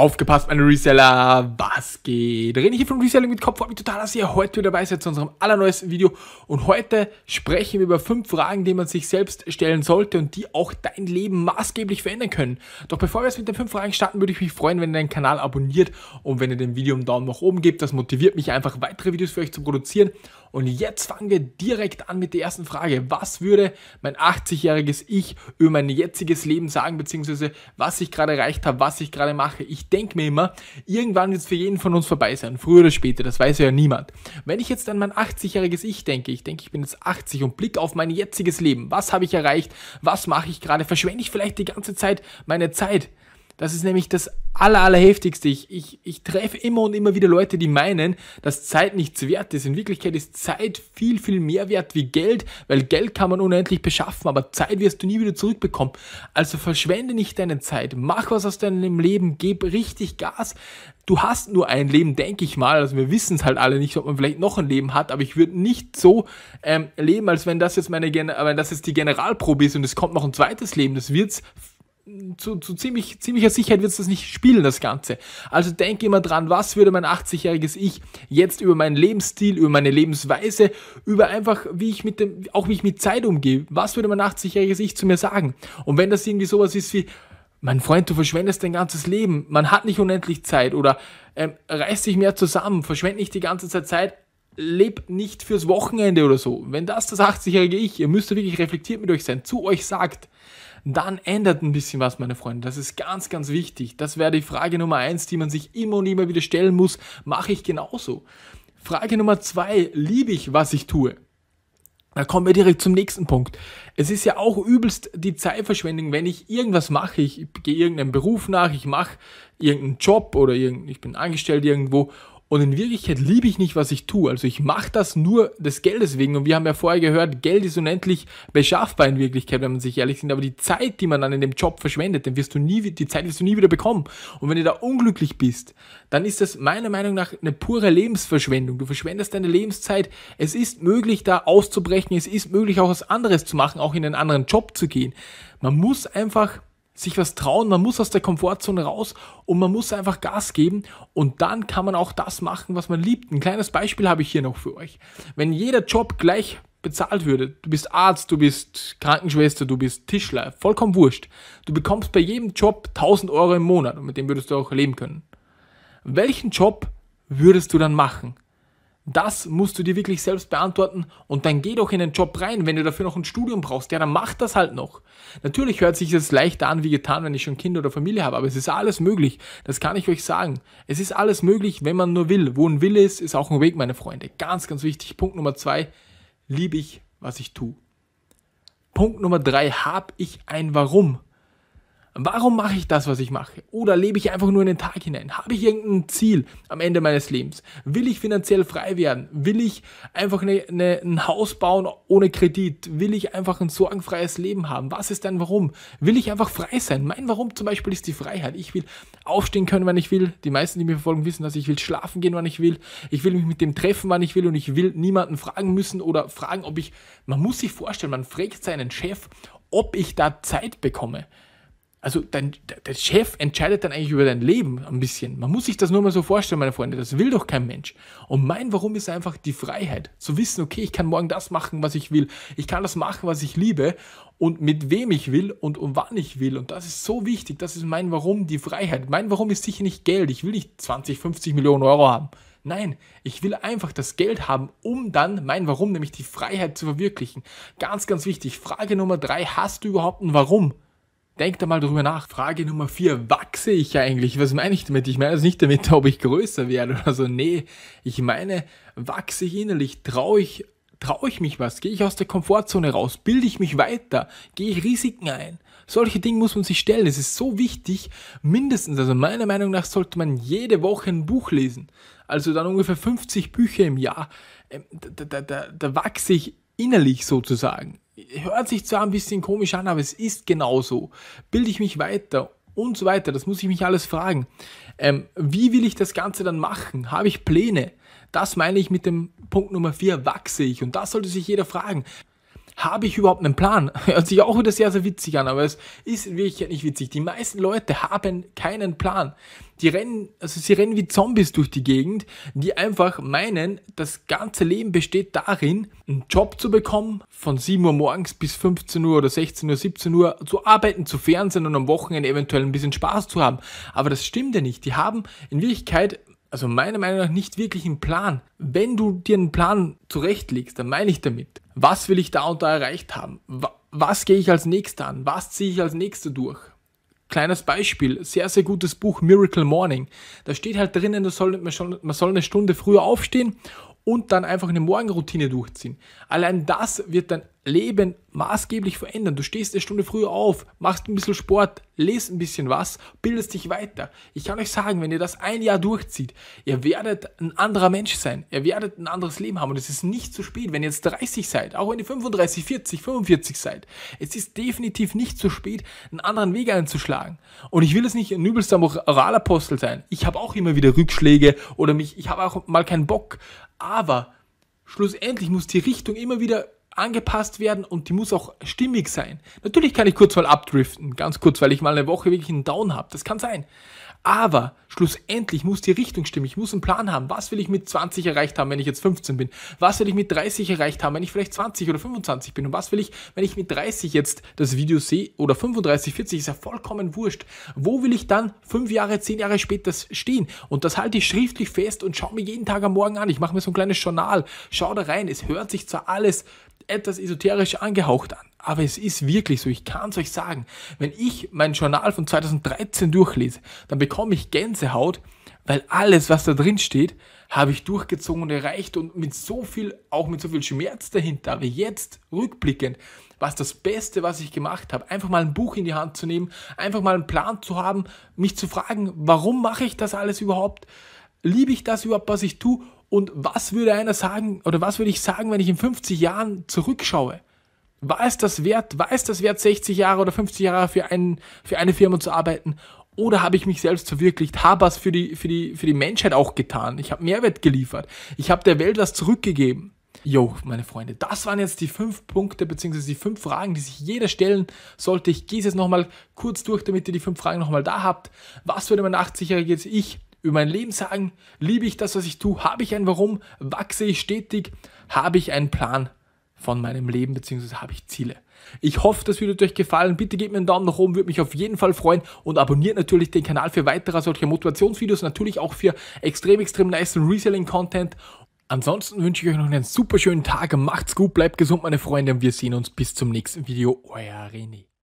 Aufgepasst, meine Reseller, was geht? René hier von Reselling mit Kopf. Freut mich total, dass ihr heute wieder dabei seid zu unserem allerneuesten Video. Und heute sprechen wir über fünf Fragen, die man sich selbst stellen sollte und die auch dein Leben maßgeblich verändern können. Doch bevor wir jetzt mit den fünf Fragen starten, würde ich mich freuen, wenn ihr den Kanal abonniert und wenn ihr dem Video einen Daumen nach oben gebt. Das motiviert mich einfach, weitere Videos für euch zu produzieren. Und jetzt fangen wir direkt an mit der ersten Frage. Was würde mein 80-jähriges Ich über mein jetziges Leben sagen, beziehungsweise was ich gerade erreicht habe, was ich gerade mache? Ich denke mir immer, irgendwann wird es für jeden von uns vorbei sein, früher oder später, das weiß ja niemand. Wenn ich jetzt an mein 80-jähriges Ich denke, ich denke, ich bin jetzt 80 und blick auf mein jetziges Leben, was habe ich erreicht, was mache ich gerade, verschwende ich vielleicht die ganze Zeit meine Zeit? Das ist nämlich das aller, allerheftigste. Ich, ich, ich treffe immer und immer wieder Leute, die meinen, dass Zeit nichts wert ist. In Wirklichkeit ist Zeit viel, viel mehr wert wie Geld, weil Geld kann man unendlich beschaffen, aber Zeit wirst du nie wieder zurückbekommen. Also verschwende nicht deine Zeit. Mach was aus deinem Leben. Gib richtig Gas. Du hast nur ein Leben, denke ich mal. Also wir wissen es halt alle nicht, ob man vielleicht noch ein Leben hat, aber ich würde nicht so ähm, leben, als wenn das jetzt meine Gen wenn das jetzt die Generalprobe ist und es kommt noch ein zweites Leben. Das wird's zu, zu ziemlich, ziemlicher Sicherheit wird es das nicht spielen, das Ganze. Also denke immer dran, was würde mein 80-jähriges Ich jetzt über meinen Lebensstil, über meine Lebensweise, über einfach, wie ich mit dem, auch wie ich mit Zeit umgehe, was würde mein 80-jähriges Ich zu mir sagen? Und wenn das irgendwie sowas ist wie, mein Freund, du verschwendest dein ganzes Leben, man hat nicht unendlich Zeit oder ähm, reiß dich mehr zusammen, verschwend nicht die ganze Zeit Zeit, leb nicht fürs Wochenende oder so. Wenn das das 80-jährige Ich, ihr müsst wirklich reflektiert mit euch sein, zu euch sagt, dann ändert ein bisschen was, meine Freunde. Das ist ganz, ganz wichtig. Das wäre die Frage Nummer eins, die man sich immer und immer wieder stellen muss. Mache ich genauso? Frage Nummer zwei, liebe ich, was ich tue? Da kommen wir direkt zum nächsten Punkt. Es ist ja auch übelst die Zeitverschwendung, wenn ich irgendwas mache. Ich gehe irgendeinem Beruf nach, ich mache irgendeinen Job oder irgend, ich bin angestellt irgendwo und in Wirklichkeit liebe ich nicht, was ich tue. Also ich mache das nur des Geldes wegen. Und wir haben ja vorher gehört, Geld ist unendlich beschaffbar in Wirklichkeit, wenn man sich ehrlich sind. Aber die Zeit, die man dann in dem Job verschwendet, dann wirst du nie, die Zeit wirst du nie wieder bekommen. Und wenn du da unglücklich bist, dann ist das meiner Meinung nach eine pure Lebensverschwendung. Du verschwendest deine Lebenszeit. Es ist möglich, da auszubrechen. Es ist möglich, auch was anderes zu machen, auch in einen anderen Job zu gehen. Man muss einfach sich was trauen, man muss aus der Komfortzone raus und man muss einfach Gas geben und dann kann man auch das machen, was man liebt. Ein kleines Beispiel habe ich hier noch für euch. Wenn jeder Job gleich bezahlt würde, du bist Arzt, du bist Krankenschwester, du bist Tischler, vollkommen wurscht. Du bekommst bei jedem Job 1000 Euro im Monat und mit dem würdest du auch leben können. Welchen Job würdest du dann machen? Das musst du dir wirklich selbst beantworten und dann geh doch in den Job rein. Wenn du dafür noch ein Studium brauchst, ja, dann mach das halt noch. Natürlich hört sich das leichter an wie getan, wenn ich schon Kinder oder Familie habe, aber es ist alles möglich. Das kann ich euch sagen. Es ist alles möglich, wenn man nur will. Wo ein Wille ist, ist auch ein Weg, meine Freunde. Ganz, ganz wichtig. Punkt Nummer zwei, liebe ich, was ich tue. Punkt Nummer drei, habe ich ein Warum. Warum mache ich das, was ich mache? Oder lebe ich einfach nur in den Tag hinein? Habe ich irgendein Ziel am Ende meines Lebens? Will ich finanziell frei werden? Will ich einfach eine, eine, ein Haus bauen ohne Kredit? Will ich einfach ein sorgenfreies Leben haben? Was ist dein Warum? Will ich einfach frei sein? Mein Warum zum Beispiel ist die Freiheit. Ich will aufstehen können, wann ich will. Die meisten, die mir verfolgen, wissen, dass ich will schlafen gehen, wann ich will. Ich will mich mit dem treffen, wann ich will. Und ich will niemanden fragen müssen oder fragen, ob ich... Man muss sich vorstellen, man fragt seinen Chef, ob ich da Zeit bekomme also dein, der Chef entscheidet dann eigentlich über dein Leben ein bisschen. Man muss sich das nur mal so vorstellen, meine Freunde. Das will doch kein Mensch. Und mein Warum ist einfach die Freiheit. Zu wissen, okay, ich kann morgen das machen, was ich will. Ich kann das machen, was ich liebe und mit wem ich will und, und wann ich will. Und das ist so wichtig. Das ist mein Warum, die Freiheit. Mein Warum ist sicher nicht Geld. Ich will nicht 20, 50 Millionen Euro haben. Nein, ich will einfach das Geld haben, um dann mein Warum, nämlich die Freiheit zu verwirklichen. Ganz, ganz wichtig. Frage Nummer drei. Hast du überhaupt ein Warum? Denk da mal drüber nach. Frage Nummer vier, wachse ich eigentlich? Was meine ich damit? Ich meine es nicht damit, ob ich größer werde oder so. Nee, ich meine, wachse ich innerlich? Traue ich, traue ich mich was? Gehe ich aus der Komfortzone raus? Bilde ich mich weiter? Gehe ich Risiken ein? Solche Dinge muss man sich stellen. Es ist so wichtig. Mindestens, also meiner Meinung nach, sollte man jede Woche ein Buch lesen. Also dann ungefähr 50 Bücher im Jahr. Ähm, da, da, da, da wachse ich innerlich sozusagen hört sich zwar ein bisschen komisch an, aber es ist genauso. Bilde ich mich weiter und so weiter, das muss ich mich alles fragen. Ähm, wie will ich das Ganze dann machen? Habe ich Pläne? Das meine ich mit dem Punkt Nummer 4, wachse ich? Und das sollte sich jeder fragen habe ich überhaupt einen Plan? Hört sich auch wieder sehr, sehr witzig an, aber es ist in Wirklichkeit nicht witzig. Die meisten Leute haben keinen Plan. Die rennen, also sie rennen wie Zombies durch die Gegend, die einfach meinen, das ganze Leben besteht darin, einen Job zu bekommen, von 7 Uhr morgens bis 15 Uhr oder 16 Uhr, 17 Uhr zu arbeiten, zu Fernsehen und am Wochenende eventuell ein bisschen Spaß zu haben. Aber das stimmt ja nicht. Die haben in Wirklichkeit also meiner Meinung nach nicht wirklich einen Plan. Wenn du dir einen Plan zurechtlegst, dann meine ich damit, was will ich da und da erreicht haben? Was gehe ich als nächster an? Was ziehe ich als nächster durch? Kleines Beispiel, sehr, sehr gutes Buch Miracle Morning. Da steht halt drinnen, man, soll, eine Stunde früher aufstehen und dann einfach eine Morgenroutine durchziehen. Allein das wird dein Leben maßgeblich verändern. Du stehst eine Stunde früher auf, machst ein bisschen Sport, lest ein bisschen was, bildest dich weiter. Ich kann euch sagen, wenn ihr das ein Jahr durchzieht, ihr werdet ein anderer Mensch sein. Ihr werdet ein anderes Leben haben und es ist nicht zu spät, wenn ihr jetzt 30 seid, auch wenn ihr 35, 40, 45 seid. Es ist definitiv nicht zu spät, einen anderen Weg einzuschlagen. Und ich will es nicht ein übelster Moralapostel sein. Ich habe auch immer wieder Rückschläge oder mich, ich habe auch mal keinen Bock, aber schlussendlich muss die Richtung immer wieder angepasst werden und die muss auch stimmig sein. Natürlich kann ich kurz mal abdriften, ganz kurz, weil ich mal eine Woche wirklich einen Down habe. Das kann sein. Aber schlussendlich muss die Richtung stimmen. Ich muss einen Plan haben. Was will ich mit 20 erreicht haben, wenn ich jetzt 15 bin? Was will ich mit 30 erreicht haben, wenn ich vielleicht 20 oder 25 bin? Und was will ich, wenn ich mit 30 jetzt das Video sehe oder 35, 40? Ist ja vollkommen wurscht. Wo will ich dann fünf Jahre, zehn Jahre später stehen? Und das halte ich schriftlich fest und schaue mir jeden Tag am Morgen an. Ich mache mir so ein kleines Journal. Schau da rein. Es hört sich zwar alles etwas esoterisch angehaucht an, aber es ist wirklich so, ich kann es euch sagen. Wenn ich mein Journal von 2013 durchlese, dann bekomme ich Gänsehaut, weil alles, was da drin steht, habe ich durchgezogen und erreicht und mit so viel, auch mit so viel Schmerz dahinter. Aber jetzt rückblickend, was das Beste, was ich gemacht habe, einfach mal ein Buch in die Hand zu nehmen, einfach mal einen Plan zu haben, mich zu fragen, warum mache ich das alles überhaupt? Liebe ich das überhaupt, was ich tue? Und was würde einer sagen, oder was würde ich sagen, wenn ich in 50 Jahren zurückschaue? War es das wert, war es das wert, 60 Jahre oder 50 Jahre für, einen, für eine Firma zu arbeiten? Oder habe ich mich selbst verwirklicht, habe was für die, für, die, für die Menschheit auch getan? Ich habe Mehrwert geliefert. Ich habe der Welt was zurückgegeben. Jo, meine Freunde, das waren jetzt die fünf Punkte bzw. die fünf Fragen, die sich jeder stellen sollte. Ich gehe es jetzt nochmal kurz durch, damit ihr die fünf Fragen nochmal da habt. Was würde mein 80-jähriges Ich über mein Leben sagen, liebe ich das, was ich tue? Habe ich ein Warum? Wachse ich stetig? Habe ich einen Plan von meinem Leben, beziehungsweise habe ich Ziele? Ich hoffe, das Video hat euch gefallen. Bitte gebt mir einen Daumen nach oben, würde mich auf jeden Fall freuen und abonniert natürlich den Kanal für weitere solcher Motivationsvideos, natürlich auch für extrem, extrem nice Reselling-Content. Ansonsten wünsche ich euch noch einen super schönen Tag. Macht's gut, bleibt gesund, meine Freunde, und wir sehen uns bis zum nächsten Video. Euer René.